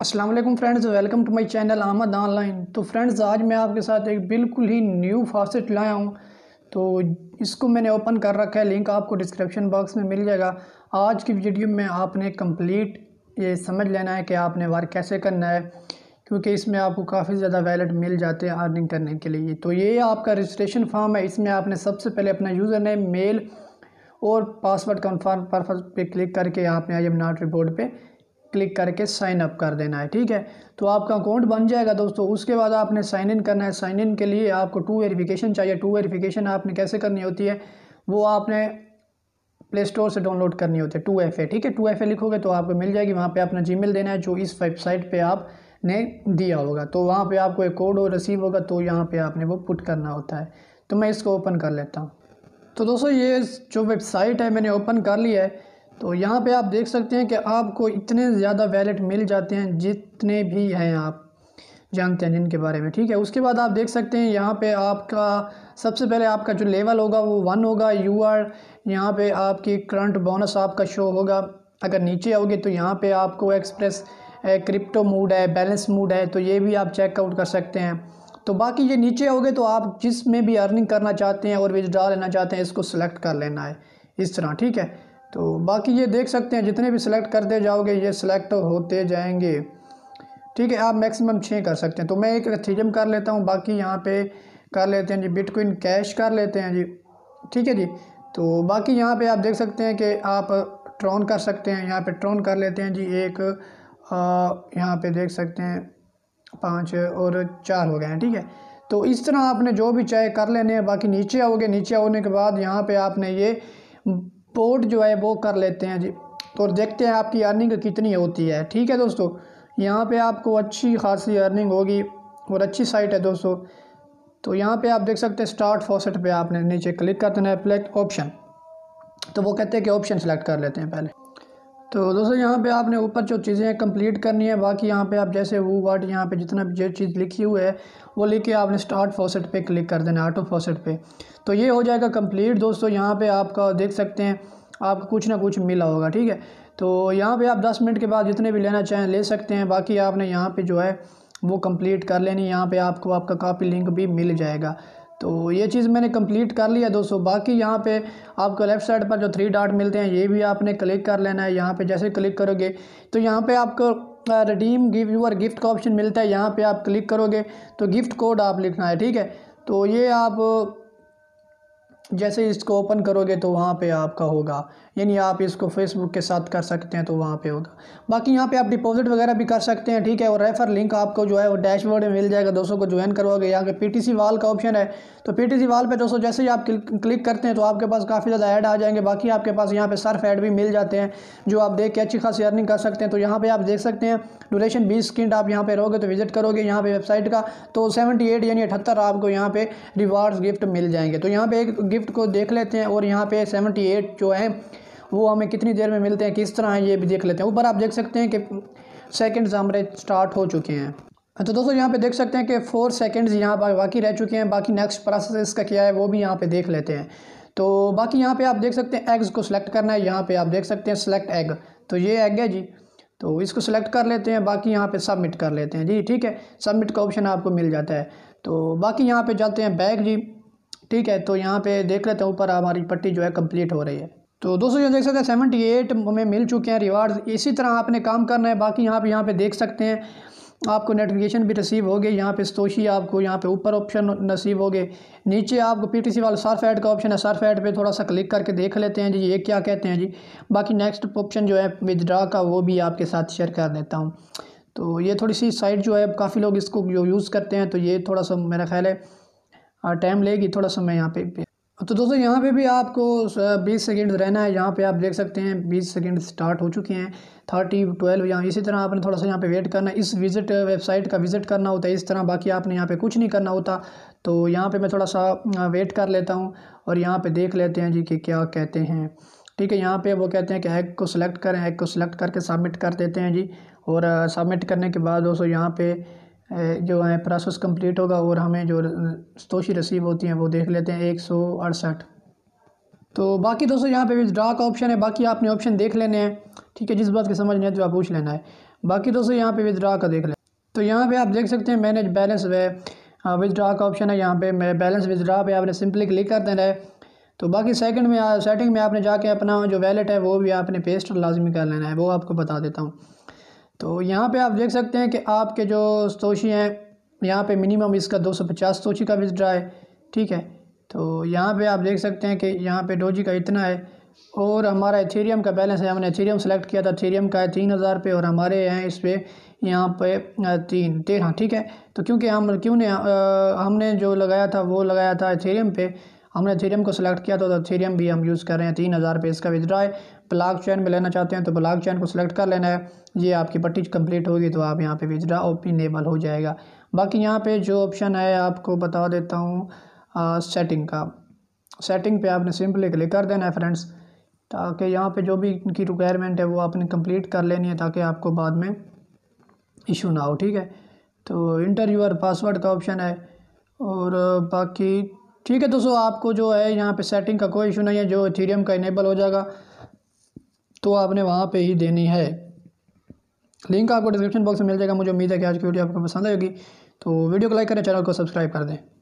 अस्सलाम वालेकुम friends welcome to my channel Ahmed online तो फ्रेंड्स आज मैं आपके साथ एक बिल्कुल ही न्यू फासेट लाया हूँ तो इसको मैंने ओपन कर रखा है लिंक आपको डिस्क्रिप्शन बॉक्स में मिल जाएगा आज की वीडियो में आपने कंप्लीट ये समझ लेना है कि आपने वर्क कैसे करना है क्योंकि इसमें आपको काफ़ी ज़्यादा वैलेट मिल जाते हैं अर्निंग करने के लिए तो ये आपका रजिस्ट्रेशन फॉर्म है इसमें आपने सबसे पहले अपना यूज़र नेम मेल और पासवर्ड कन्फर्म पर क्लिक करके आपने आई एम नॉट रिपोर्ट पर क्लिक करके साइन अप कर देना है ठीक है तो आपका अकाउंट बन जाएगा दोस्तों उसके बाद आपने साइन इन करना है साइन इन के लिए आपको टू वेरीफिकेशन चाहिए टू वेरीफिकेशन आपने कैसे करनी होती है वो आपने प्ले स्टोर से डाउनलोड करनी होती है टू एफ ठीक है टू एफ लिखोगे तो आपको मिल जाएगी वहाँ पर अपना जी देना है जो इस वेबसाइट पर आप ने दिया होगा तो वहाँ पे आपको एक कोड और रिसीव होगा तो यहाँ पे आपने वो पुट करना होता है तो मैं इसको ओपन कर लेता हूँ तो दोस्तों ये जो वेबसाइट है मैंने ओपन कर लिया है तो यहाँ पे आप देख सकते हैं कि आपको इतने ज़्यादा वैलेट मिल जाते हैं जितने भी हैं आप जानते हैं जिनके बारे में ठीक है उसके बाद आप देख सकते हैं यहाँ पे आपका सबसे पहले आपका जो लेवल होगा वो वन होगा यू आर यहाँ पे आपकी करंट बोनस आपका शो होगा अगर नीचे आओगे तो यहाँ पे आपको एक्सप्रेस क्रिप्टो मूड है बैलेंस मूड है तो ये भी आप चेकआउट कर सकते हैं तो बाकी ये नीचे होगे तो आप जिसमें भी अर्निंग करना चाहते हैं और विजड्रा लेना चाहते हैं इसको सेलेक्ट कर लेना है इस तरह ठीक है तो बाकी ये देख सकते हैं जितने भी सिलेक्ट करते जाओगे ये सिलेक्ट होते जाएंगे ठीक है आप मैक्सिमम छः कर सकते हैं तो मैं एक रथीजम कर लेता हूँ बाकी यहाँ पे कर लेते हैं जी बिटकॉइन कैश कर लेते हैं जी ठीक है जी तो बाकी यहाँ पे आप देख सकते हैं कि आप ट्रॉन कर सकते हैं यहाँ पे ट्रॉन कर लेते हैं जी एक यहाँ पे देख सकते हैं पाँच और चार हो गए हैं ठीक है तो इस तरह आपने जो भी चाहे कर लेने हैं बाकी नीचे आओगे नीचे होने के बाद यहाँ पर आपने ये स्पोर्ट जो है वो कर लेते हैं जी तो देखते हैं आपकी अर्निंग कितनी होती है ठीक है दोस्तों यहाँ पे आपको अच्छी खासी अर्निंग होगी और अच्छी साइट है दोस्तों तो यहाँ पे आप देख सकते हैं स्टार्ट फॉसेट पे आपने नीचे क्लिक कर देना है ऑप्शन तो वो कहते हैं कि ऑप्शन सेलेक्ट कर लेते हैं पहले तो दोस्तों यहाँ पे आपने ऊपर जो चीज़ें कंप्लीट करनी है बाकी यहाँ पे आप जैसे वो वाट यहाँ पे जितना भी जो चीज़ लिखी हुई है वो लिख के आपने स्टार्ट फॉसेट पे क्लिक कर देना ऑटो फॉसेट पे तो ये हो जाएगा कंप्लीट दोस्तों यहाँ पे आपका देख सकते हैं आपको कुछ ना कुछ मिला होगा ठीक है तो यहाँ पर आप दस मिनट के बाद जितने भी लेना चाहें ले सकते हैं बाकी आपने यहाँ पर जो है वो कम्प्लीट कर लेनी यहाँ पर आपको आपका कापी लिंक भी मिल जाएगा तो ये चीज़ मैंने कंप्लीट कर लिया दोस्तों बाकी यहाँ पे आपको लेफ़्ट साइड पर जो थ्री डॉट मिलते हैं ये भी आपने क्लिक कर लेना है यहाँ पे जैसे क्लिक करोगे तो यहाँ पे आपको रिडीम गिव यूर गिफ्ट का ऑप्शन मिलता है यहाँ पे आप क्लिक करोगे तो गिफ्ट कोड आप लिखना है ठीक है तो ये आप जैसे इसको ओपन करोगे तो वहाँ पर आपका होगा यानी आप इसको फेसबुक के साथ कर सकते हैं तो वहाँ पे होगा बाकी यहाँ पे आप डिपॉजिट वगैरह भी कर सकते हैं ठीक है और रेफर लिंक आपको जो है वो डैशबोर्ड में मिल जाएगा दोस्तों को ज्वाइन करवाओगे यहाँ पे पीटीसी वाल का ऑप्शन है तो पीटीसी वाल पे दोस्तों जैसे ही आप क्लिक करते हैं तो आपके पास काफ़ी ज़्यादा ऐड आ जाएंगे बाकी आपके पास यहाँ पर सर्फ ऐड भी मिल जाते हैं जो आप देख के अच्छी खासी अर्निंग कर सकते हैं तो यहाँ पर आप देख सकते हैं डोरेशन बीस सेकेंड आप यहाँ पर रहोगे तो विजिट करोगे यहाँ पर वेबसाइट का तो सेवेंटी यानी अठहत्तर आपको यहाँ पर रिवार्ड्स गिफ्ट मिल जाएंगे तो यहाँ पर एक गिफ्ट को देख लेते हैं और यहाँ पर सेवेंटी जो है वो हमें कितनी देर में मिलते हैं किस तरह हैं ये भी देख लेते हैं ऊपर आप देख सकते हैं कि सेकेंड्स हमारे स्टार्ट हो चुके हैं तो दोस्तों यहाँ पे देख सकते हैं कि फोर सेकेंड्स यहाँ पर बाकी रह चुके हैं बाकी नेक्स्ट प्रोसेस इसका क्या है वो भी यहाँ पे देख लेते हैं तो बाकी यहाँ पे आप देख सकते हैं एग्स को सिलेक्ट करना है यहाँ पे आप देख सकते हैं सिलेक्ट एग तो ये एग है जी तो इसको सिलेक्ट कर लेते हैं बाकी यहाँ पे सबमिट कर लेते हैं जी ठीक है सबमिट का ऑप्शन आपको मिल जाता है तो बाकी यहाँ पर जाते हैं बैग जी ठीक है तो यहाँ पर देख लेते हैं ऊपर हमारी पट्टी जो है कम्प्लीट हो रही है तो दोस्तों यहाँ देख सकते हैं सेवेंटी एट हमें मिल चुके हैं रिवार्ड्स इसी तरह आपने काम करना है बाकी यहाँ पे यहाँ पे देख सकते हैं आपको नोटिफिकेशन भी रिसीव हो गए यहाँ पे स्तोशी आपको यहाँ पे ऊपर ऑप्शन नसीब हो गए नीचे आपको सी वाला सर्फ एड का ऑप्शन है सर्फ एड पर थोड़ा सा क्लिक करके देख लेते हैं जी ये क्या कहते हैं जी बाकी नेक्स्ट ऑप्शन जो है विदड्रा का वो भी आपके साथ शेयर कर देता हूँ तो ये थोड़ी सी साइट जो है काफ़ी लोग इसको जो यूज़ करते हैं तो ये थोड़ा सा मेरा ख्याल है टाइम लेगी थोड़ा सा मैं यहाँ पे तो दोस्तों यहाँ पे भी आपको 20 सेकंड रहना है यहाँ पे आप देख सकते हैं 20 सेकंड स्टार्ट हो चुके हैं थर्टी ट्वेल्व यहाँ इसी तरह आपने थोड़ा सा यहाँ पे वेट करना इस विज़िट वेबसाइट का विज़िट करना होता है इस तरह बाकी आपने यहाँ पे कुछ नहीं करना होता तो यहाँ पे मैं थोड़ा सा वेट कर लेता हूँ और यहाँ पर देख लेते हैं जी कि क्या कहते हैं ठीक है यहाँ पर वो कहते हैं कि हैक को सिलेक्ट करें हैक को सिलेक्ट करके सबमिट कर देते हैं जी और सबमिट करने के बाद दोस्तों यहाँ पर जो है प्रोसेस कंप्लीट होगा और हमें जो तोशी रसीब होती हैं वो देख लेते हैं एक सौ अड़सठ तो बाकी दोस्तों यहाँ पे विदड्रा का ऑप्शन है बाकी आपने ऑप्शन देख लेने हैं ठीक है जिस बात की समझ नहीं है तो आप पूछ लेना है बाकी दोस्तों यहाँ पे विद्रा का देख लें तो यहाँ पे आप देख सकते हैं मैनेज बैलेंस वे विदड्रा हाँ, का ऑप्शन है यहाँ पे बैलेंस विदड्रा पे आपने सिंपली क्लिक कर देना है तो बाकी सेकंड में सेटिंग में आपने जाके अपना जो वैलेट है वो भी आपने पेस्ट लाजमी कर लेना है वो आपको बता देता हूँ तो यहाँ पे आप देख सकते हैं कि आपके जो तोशी हैं यहाँ पे मिनिमम इसका 250 तोशी का विजड्रा है ठीक है तो यहाँ पे आप देख सकते हैं कि यहाँ पे डोजी का इतना है और हमारा एथेरियम का बैलेंस है हमने एथेरियम सेलेक्ट किया था एथेरियम का है तीन हज़ार पे और हमारे हैं इस पर यहाँ पे तीन तेरह ठीक है तो क्योंकि हम क्यों ने हमने जो लगाया था वो लगाया था एथेरियम पे हमने थीरियम को सिलेक्ट किया तो थीरियम भी हम यूज़ कर रहे हैं तीन हज़ार पे इसका विदड्रा है ब्लॉक चैन में लेना चाहते हैं तो ब्लॉक चैन को सिलेक्ट कर लेना है ये आपकी पट्टी कंप्लीट होगी तो आप यहाँ पे विजरा ओपी नेबल हो जाएगा बाकी यहाँ पे जो ऑप्शन है आपको बता देता हूँ सेटिंग का सेटिंग पे आपने सिंपली क्लिक कर देना है फ्रेंड्स ताकि यहाँ पे जो भी इनकी रिक्वायरमेंट है वो आपने कंप्लीट कर लेनी है ताकि आपको बाद में इशू ना हो ठीक है तो इंटर यूर पासवर्ड का ऑप्शन है और बाकी ठीक है दोस्तों आपको जो है यहाँ पे सेटिंग का कोई इशू नहीं है जो थीरियम का इनेबल हो जाएगा तो आपने वहाँ पे ही देनी है लिंक आपको डिस्क्रिप्शन बॉक्स में मिल जाएगा मुझे उम्मीद है कि आज की वीडियो आपको पसंद आएगी तो वीडियो को लाइक करें चैनल को सब्सक्राइब कर दें